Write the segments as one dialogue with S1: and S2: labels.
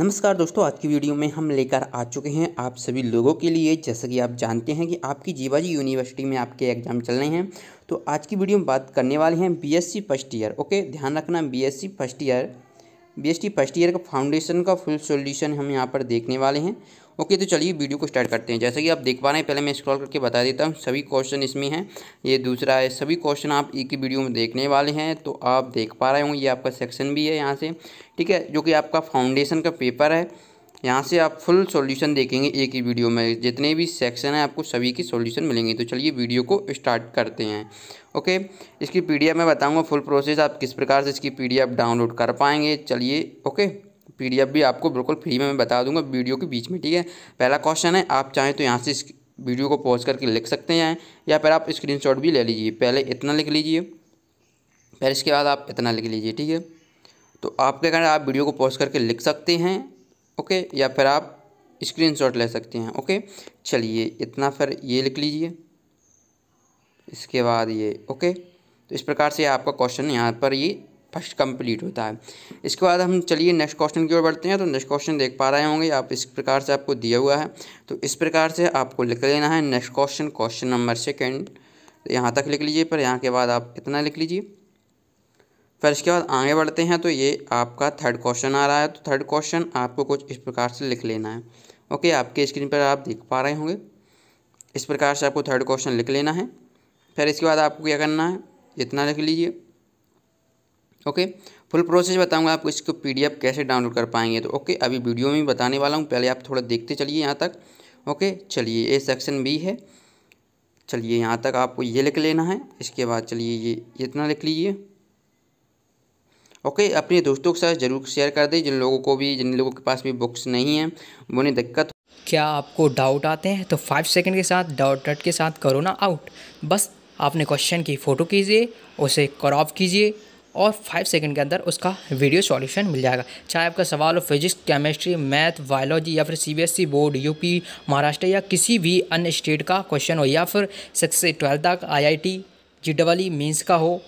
S1: नमस्कार दोस्तों आज की वीडियो में हम लेकर आ चुके हैं आप सभी लोगों के लिए जैसा कि आप जानते हैं कि आपकी जीवाजी यूनिवर्सिटी में आपके एग्जाम चल रहे हैं तो आज की वीडियो में बात करने वाले हैं बीएससी फर्स्ट ईयर ओके ध्यान रखना BSc first year T first year का फाउंडेशन का फुल सोल्यूशन हम यहाँ पर देखने वाले हैं ओके तो चलिए वीडियो को स्टार्ट करते हैं जैसा कि आप देख पा रहे हैं पहले मैं स्क्रॉल करके बता देता हूँ सभी क्वेश्चन इसमें हैं ये दूसरा है सभी क्वेश्चन आप एक ही वीडियो में देखने वाले हैं तो आप देख पा रहे होंगे ये आपका सेक्शन भी है यहाँ से ठीक है जो कि आपका फाउंडेशन का पेपर है यहाँ से आप फुल सॉल्यूशन देखेंगे एक ही वीडियो में जितने भी सेक्शन हैं आपको सभी की सॉल्यूशन मिलेंगे तो चलिए वीडियो को स्टार्ट करते हैं ओके इसकी पीडीएफ मैं बताऊंगा फुल प्रोसेस आप किस प्रकार से इसकी पीडीएफ डाउनलोड कर पाएंगे चलिए ओके पीडीएफ भी आपको बिल्कुल फ्री में मैं बता दूंगा वीडियो के बीच में ठीक है पहला क्वेश्चन है आप चाहें तो यहाँ से इस वीडियो को पॉज करके लिख सकते हैं या फिर आप स्क्रीनशॉट भी ले लीजिए पहले इतना लिख लीजिए फिर इसके बाद आप इतना लिख लीजिए ठीक है तो आपके कारण आप वीडियो को पॉज करके लिख सकते हैं ओके या फिर आप स्क्रीन ले सकते हैं ओके चलिए इतना फिर ये लिख लीजिए इसके बाद ये ओके तो इस प्रकार से आपका क्वेश्चन यहाँ पर ये फर्स्ट कंप्लीट होता है इसके बाद हम चलिए नेक्स्ट क्वेश्चन की ओर बढ़ते हैं तो नेक्स्ट क्वेश्चन देख पा रहे होंगे आप इस प्रकार से आपको दिया हुआ है तो इस प्रकार से आपको लिख लेना है next question question number second यहाँ तक लिख लीजिए पर यहाँ के बाद आप इतना लिख लीजिए फिर इसके बाद आगे बढ़ते हैं तो ये आपका थर्ड क्वेश्चन आ रहा है तो थर्ड क्वेश्चन आपको कुछ इस प्रकार से लिख लेना है ओके आपके स्क्रीन पर आप देख पा रहे होंगे इस प्रकार से आपको थर्ड क्वेश्चन लिख लेना है फिर इसके बाद आपको क्या करना है इतना लिख लीजिए ओके फुल प्रोसेस बताऊंगा आपको इसको पीडीएफ कैसे डाउनलोड कर पाएंगे तो ओके अभी वीडियो में बताने वाला हूँ पहले आप थोड़ा देखते चलिए यहाँ तक ओके चलिए ये सेक्शन बी है चलिए यहाँ तक आपको ये लिख लेना है इसके बाद चलिए ये इतना लिख लीजिए ओके अपने दोस्तों के साथ जरूर शेयर कर दें जिन लोगों को भी जिन लोगों के पास भी बुक्स नहीं हैं उन्हें दिक्कत
S2: क्या आपको डाउट आते हैं तो फाइव सेकेंड के साथ डाउट डट के साथ करो ना आउट बस आपने क्वेश्चन की फ़ोटो कीजिए उसे क्रॉप कीजिए और फाइव सेकंड के अंदर उसका वीडियो सॉल्यूशन मिल जाएगा चाहे आपका सवाल हो फिजिक्स केमिस्ट्री मैथ बायोलॉजी या फिर सीबीएसई बोर्ड यूपी महाराष्ट्र या किसी भी अन्य स्टेट का क्वेश्चन हो या फिर सिक्स से ट्वेल्थ तक IIT JEE double E mains का हो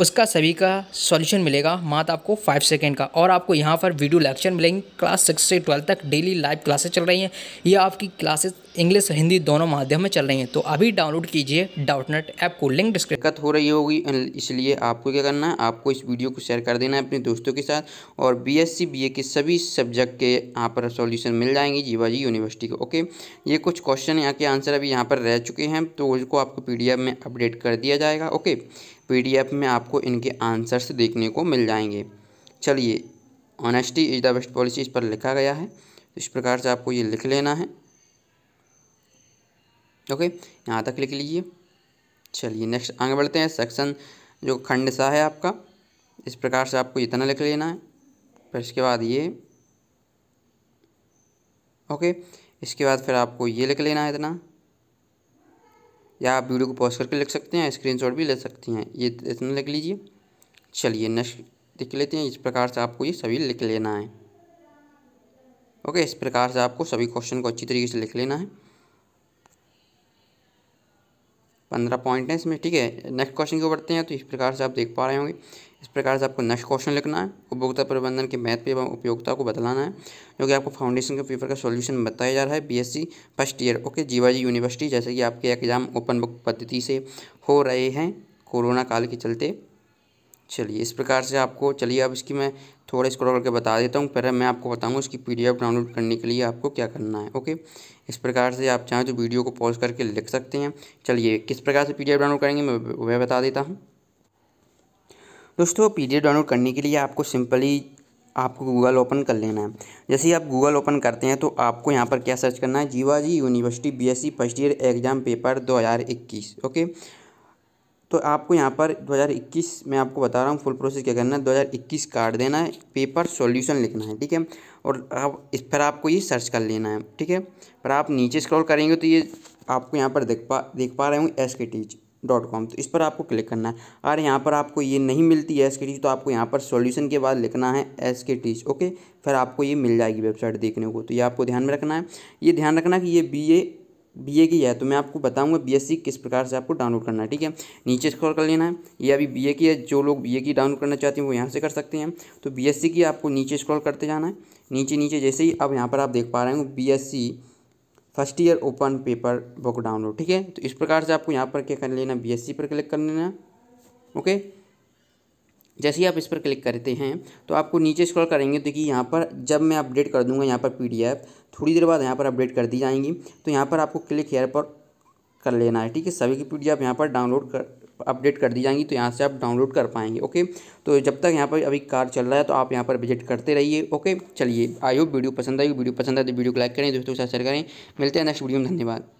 S2: उसका सभी का सॉल्यूशन मिलेगा मात्र आपको फाइव सेकेंड का और आपको यहाँ पर वीडियो लेक्चर मिलेंगे क्लास सिक्स से ट्वेल्थ तक डेली लाइव क्लासेस चल रही हैं ये आपकी क्लासेस इंग्लिश हिंदी दोनों माध्यम में चल रही हैं तो अभी डाउनलोड कीजिए डाउटनेट ऐप को लिंक दिक्कत
S1: हो रही होगी इसलिए आपको क्या करना है आपको इस वीडियो को शेयर कर देना है अपने दोस्तों के साथ और बी एस के सभी सब्जेक्ट के यहाँ पर सॉल्यूशन मिल जाएंगे जीवाजी यूनिवर्सिटी के ओके ये कुछ क्वेश्चन यहाँ के आंसर अभी यहाँ पर रह चुके हैं तो उसको आपको पी में अपडेट कर दिया जाएगा ओके पी में आपको इनके आंसर्स देखने को मिल जाएंगे चलिए honesty is the best policy इस पर लिखा गया है इस प्रकार से आपको ये लिख लेना है ओके यहाँ तक लिख लीजिए चलिए नेक्स्ट आगे बढ़ते हैं सेक्शन जो खंड सा है आपका इस प्रकार से आपको इतना लिख लेना है फिर इसके बाद ये ओके इसके बाद फिर आपको ये लिख लेना है इतना या आप वीडियो को पॉज करके लिख सकते हैं स्क्रीनशॉट भी ले सकती हैं ये इतना लिख लीजिए चलिए नेक्स्ट लिख लेते हैं इस प्रकार से आपको ये सभी लिख लेना है ओके इस प्रकार से आपको सभी क्वेश्चन को अच्छी तरीके से लिख लेना है पंद्रह पॉइंट हैं इसमें ठीक है नेक्स्ट क्वेश्चन को बढ़ते हैं तो इस प्रकार से आप देख पा रहे होंगे इस प्रकार से आपको नेक्स्ट क्वेश्चन लिखना है उपभोक्ता प्रबंधन के मैथ पे उपयोगिता को बदलाना है जो कि आपको फाउंडेशन के पेपर का सॉल्यूशन बताया जा रहा है BSc first year okay Jiwaji university जैसे कि आपके एग्जाम ओपन बुक पद्धति से हो रहे हैं कोरोना काल के चलते चलिए इस प्रकार से आपको चलिए अब इसकी मैं थोड़ा स्क्रॉल करके बता देता हूँ पहले मैं आपको बताऊँगा इसकी पी डाउनलोड करने के लिए आपको क्या करना है ओके इस प्रकार से आप चाहें तो वीडियो को पॉज करके लिख सकते हैं चलिए किस प्रकार से पी डाउनलोड करेंगे मैं वह बता देता हूँ दोस्तों पी डाउनलोड करने के लिए आपको सिंपली आपको गूगल ओपन कर लेना है जैसे ही आप गूगल ओपन करते हैं तो आपको यहाँ पर क्या सर्च करना है Jiwaji university BSc first year exam paper 2021 okay तो आपको यहाँ पर 2021 मैं आपको बता रहा हूँ फुल प्रोसेस क्या करना है 2021 कार्ड देना है पेपर सॉल्यूशन लिखना है ठीक है और आप इस पर आपको ये सर्च कर लेना है ठीक है पर आप नीचे स्क्रॉल करेंगे तो ये आपको यहाँ पर देख पा देख पा रहे हूँ एस के टीच डॉट कॉम तो इस पर आपको क्लिक करना है अगर यहाँ पर आपको ये नहीं मिलती है एस के टीच तो आपको यहाँ पर सॉल्यूशन के बाद लिखना है एस के टीच ओके फिर आपको ये मिल जाएगी वेबसाइट देखने को तो ये आपको ध्यान में रखना है ये ध्यान रखना कि ये बी ए बीए की है तो मैं आपको बताऊंगा बीएससी किस प्रकार से आपको डाउनलोड करना है ठीक है नीचे स्क्रॉल कर लेना है ये अभी बीए की है जो लोग बीए की डाउनलोड करना चाहते हैं वो यहाँ से कर सकते हैं तो बीएससी की आपको नीचे स्क्रॉल करते जाना है नीचे नीचे जैसे ही अब यहाँ पर आप देख पा रहे हो C first year open paper book download ठीक है तो इस प्रकार से आपको यहाँ पर क्या कर लेना बी एस सी पर क्लिक कर लेना ओके जैसे ही आप इस पर क्लिक करते हैं तो आपको नीचे स्क्रॉल करेंगे देखिए यहाँ पर जब मैं अपडेट कर दूँगा यहाँ पर पीडीएफ थोड़ी देर बाद यहाँ पर अपडेट कर दी जाएंगी तो यहाँ पर आपको क्लिक हेयर पर कर लेना है ठीक है सभी की पी डी यहाँ पर डाउनलोड कर अपडेट कर दी जाएंगी तो यहाँ से आप डाउनलोड कर पाएंगे ओके तो जब तक यहाँ पर अभी कार चल रहा है तो आप यहाँ पर विजिट करते रहिए ओके चलिए आई होप वीडियो पसंद आई वीडियो पसंद आए तो वीडियो को लाइक करें दोस्तों के साथ शेयर करें मिलते हैं नेक्स्ट वीडियो में धन्यवाद